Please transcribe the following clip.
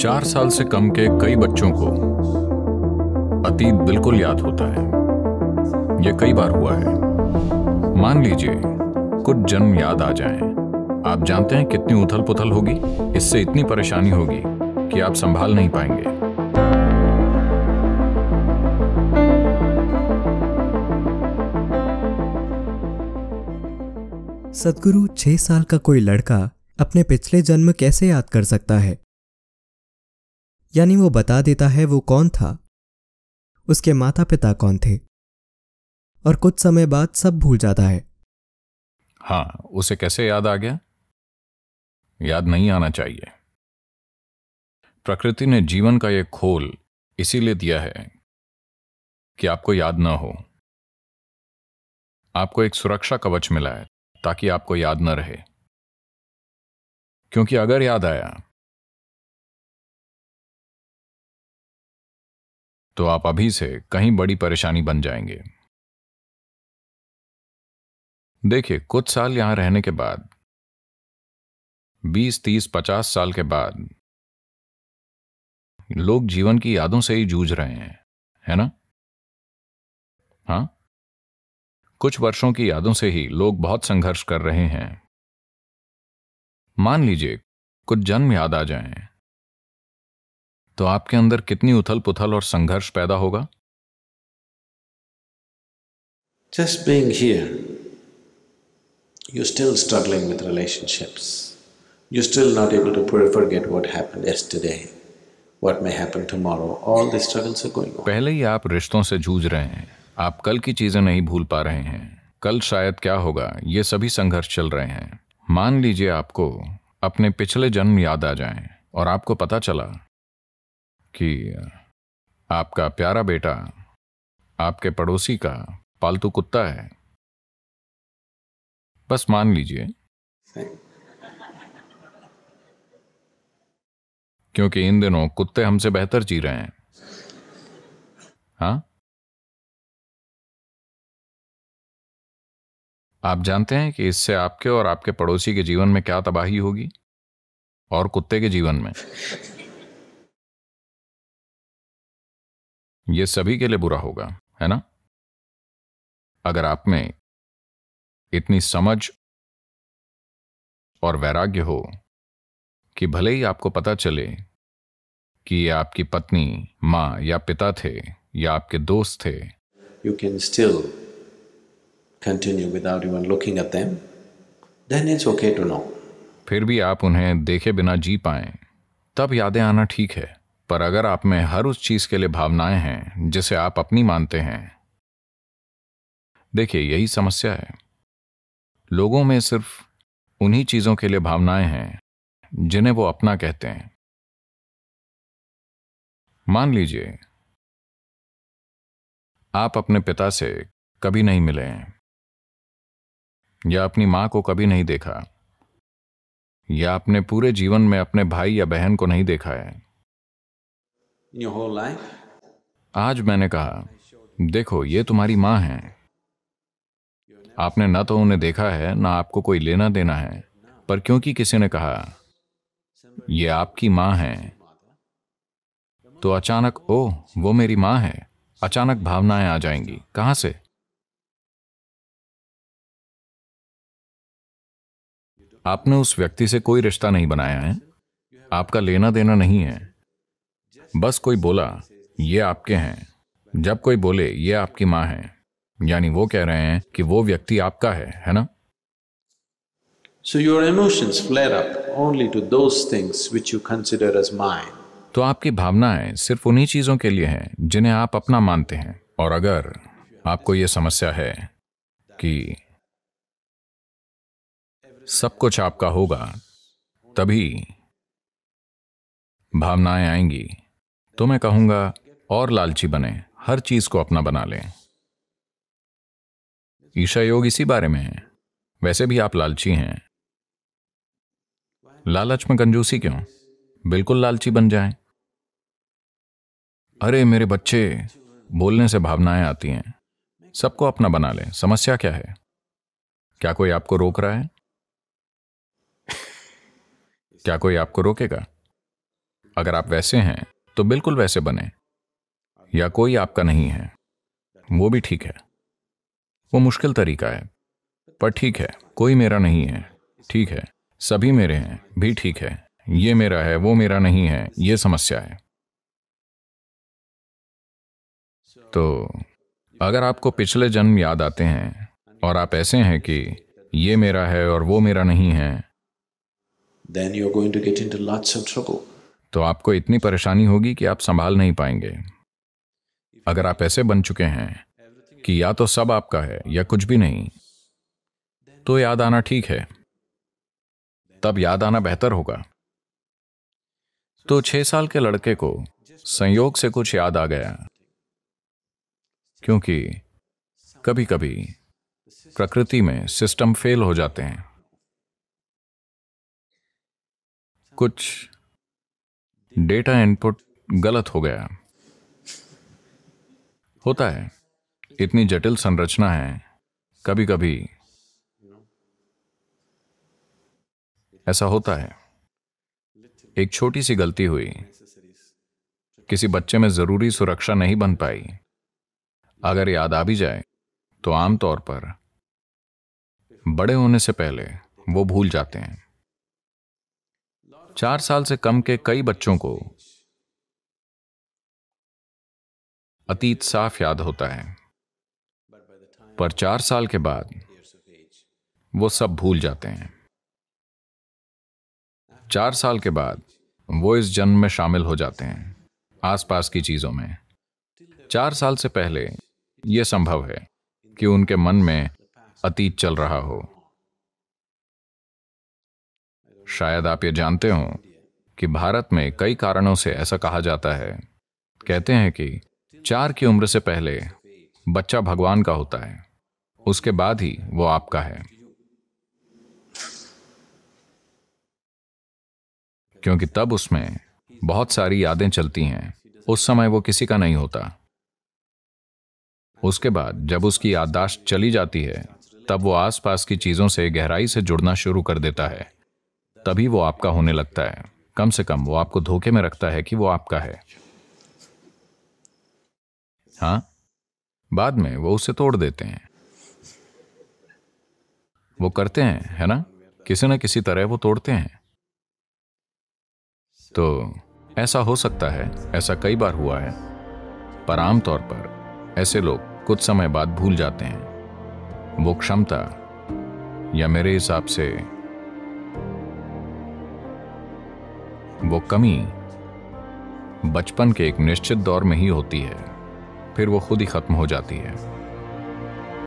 चार साल से कम के कई बच्चों को अतीत बिल्कुल याद होता है यह कई बार हुआ है मान लीजिए कुछ जन्म याद आ जाए आप जानते हैं कितनी उथल पुथल होगी इससे इतनी परेशानी होगी कि आप संभाल नहीं पाएंगे सदगुरु छह साल का कोई लड़का अपने पिछले जन्म कैसे याद कर सकता है यानी वो बता देता है वो कौन था उसके माता पिता कौन थे और कुछ समय बाद सब भूल जाता है हाँ उसे कैसे याद आ गया याद नहीं आना चाहिए प्रकृति ने जीवन का यह खोल इसीलिए दिया है कि आपको याद ना हो आपको एक सुरक्षा कवच मिला है ताकि आपको याद ना रहे क्योंकि अगर याद आया तो आप अभी से कहीं बड़ी परेशानी बन जाएंगे देखिए कुछ साल यहां रहने के बाद 20, 30, 50 साल के बाद लोग जीवन की यादों से ही जूझ रहे हैं है ना हाँ कुछ वर्षों की यादों से ही लोग बहुत संघर्ष कर रहे हैं मान लीजिए कुछ जन्म याद आ जाएं, तो आपके अंदर कितनी उथल पुथल और संघर्ष पैदा होगा just being you still struggling with relationships you still not able to forget what happen today may happen tomorrow all this struggle से गोइंग पहले ही आप रिश्तों से जूझ रहे हैं आप कल की चीजें नहीं भूल पा रहे हैं कल शायद क्या होगा ये सभी संघर्ष चल रहे हैं मान लीजिए आपको अपने पिछले जन्म याद आ जाएं और आपको पता चला कि आपका प्यारा बेटा आपके पड़ोसी का पालतू कुत्ता है बस मान लीजिए क्योंकि इन दिनों कुत्ते हमसे बेहतर जी रहे हैं हाँ आप जानते हैं कि इससे आपके और आपके पड़ोसी के जीवन में क्या तबाही होगी और कुत्ते के जीवन में ये सभी के लिए बुरा होगा है ना अगर आप में इतनी समझ और वैराग्य हो कि भले ही आपको पता चले कि ये आपकी पत्नी मां या पिता थे या आपके दोस्त थे you can still continue without even looking at them then it's okay to know फिर भी आप उन्हें देखे बिना जी पाए तब यादें आना ठीक है पर अगर आप में हर उस चीज के लिए भावनाएं हैं जिसे आप अपनी मानते हैं देखिए यही समस्या है लोगों में सिर्फ उन्हीं चीजों के लिए भावनाएं हैं जिन्हें वो अपना कहते हैं मान लीजिए आप अपने पिता से कभी नहीं मिले हैं या अपनी मां को कभी नहीं देखा या अपने पूरे जीवन में अपने भाई या बहन को नहीं देखा है आज मैंने कहा देखो ये तुम्हारी माँ है आपने ना तो उन्हें देखा है ना आपको कोई लेना देना है पर क्योंकि किसी ने कहा ये आपकी माँ है तो अचानक ओ वो मेरी माँ है अचानक भावनाएं आ जाएंगी कहां से आपने उस व्यक्ति से कोई रिश्ता नहीं बनाया है आपका लेना देना नहीं है बस कोई बोला ये आपके हैं जब कोई बोले ये आपकी माँ है यानी वो कह रहे हैं कि वो व्यक्ति आपका है है ना so your emotions flare up only to those things which you consider as mine. तो आपकी भावनाएं सिर्फ उन्हीं चीजों के लिए हैं जिन्हें आप अपना मानते हैं और अगर आपको ये समस्या है कि सब कुछ आपका होगा तभी भावनाएं आएंगी तो मैं कहूंगा और लालची बने हर चीज को अपना बना लें ईशा योग इसी बारे में है वैसे भी आप लालची हैं लालच में कंजूसी क्यों बिल्कुल लालची बन जाए अरे मेरे बच्चे बोलने से भावनाएं आती हैं सबको अपना बना लें समस्या क्या है क्या कोई आपको रोक रहा है क्या कोई आपको रोकेगा अगर आप वैसे हैं तो बिल्कुल वैसे बने या कोई आपका नहीं है वो भी ठीक है वो मुश्किल तरीका है पर ठीक है कोई मेरा नहीं है ठीक है सभी मेरे हैं भी ठीक है ये मेरा है वो मेरा नहीं है ये समस्या है तो अगर आपको पिछले जन्म याद आते हैं और आप ऐसे हैं कि ये मेरा है और वो मेरा नहीं है are going to get into lots of trouble तो आपको इतनी परेशानी होगी कि आप संभाल नहीं पाएंगे अगर आप ऐसे बन चुके हैं कि या तो सब आपका है या कुछ भी नहीं तो याद आना ठीक है तब याद आना बेहतर होगा तो छह साल के लड़के को संयोग से कुछ याद आ गया क्योंकि कभी कभी प्रकृति में सिस्टम फेल हो जाते हैं कुछ डेटा इनपुट गलत हो गया होता है इतनी जटिल संरचना है कभी कभी ऐसा होता है एक छोटी सी गलती हुई किसी बच्चे में जरूरी सुरक्षा नहीं बन पाई अगर याद आ भी जाए तो आमतौर पर बड़े होने से पहले वो भूल जाते हैं चार साल से कम के कई बच्चों को अतीत साफ याद होता है पर चार साल के बाद वो सब भूल जाते हैं चार साल के बाद वो इस जन्म में शामिल हो जाते हैं आसपास की चीजों में चार साल से पहले यह संभव है कि उनके मन में अतीत चल रहा हो शायद आप ये जानते हो कि भारत में कई कारणों से ऐसा कहा जाता है कहते हैं कि चार की उम्र से पहले बच्चा भगवान का होता है उसके बाद ही वो आपका है क्योंकि तब उसमें बहुत सारी यादें चलती हैं उस समय वो किसी का नहीं होता उसके बाद जब उसकी याददाश्त चली जाती है तब वो आसपास की चीजों से गहराई से जुड़ना शुरू कर देता है तभी वो आपका होने लगता है कम से कम वो आपको धोखे में रखता है कि वो आपका है हाँ बाद में वो उसे तोड़ देते हैं वो करते हैं है ना किसी न किसी तरह वो तोड़ते हैं तो ऐसा हो सकता है ऐसा कई बार हुआ है पर आमतौर पर ऐसे लोग कुछ समय बाद भूल जाते हैं वो क्षमता या मेरे हिसाब से वो कमी बचपन के एक निश्चित दौर में ही होती है फिर वो खुद ही खत्म हो जाती है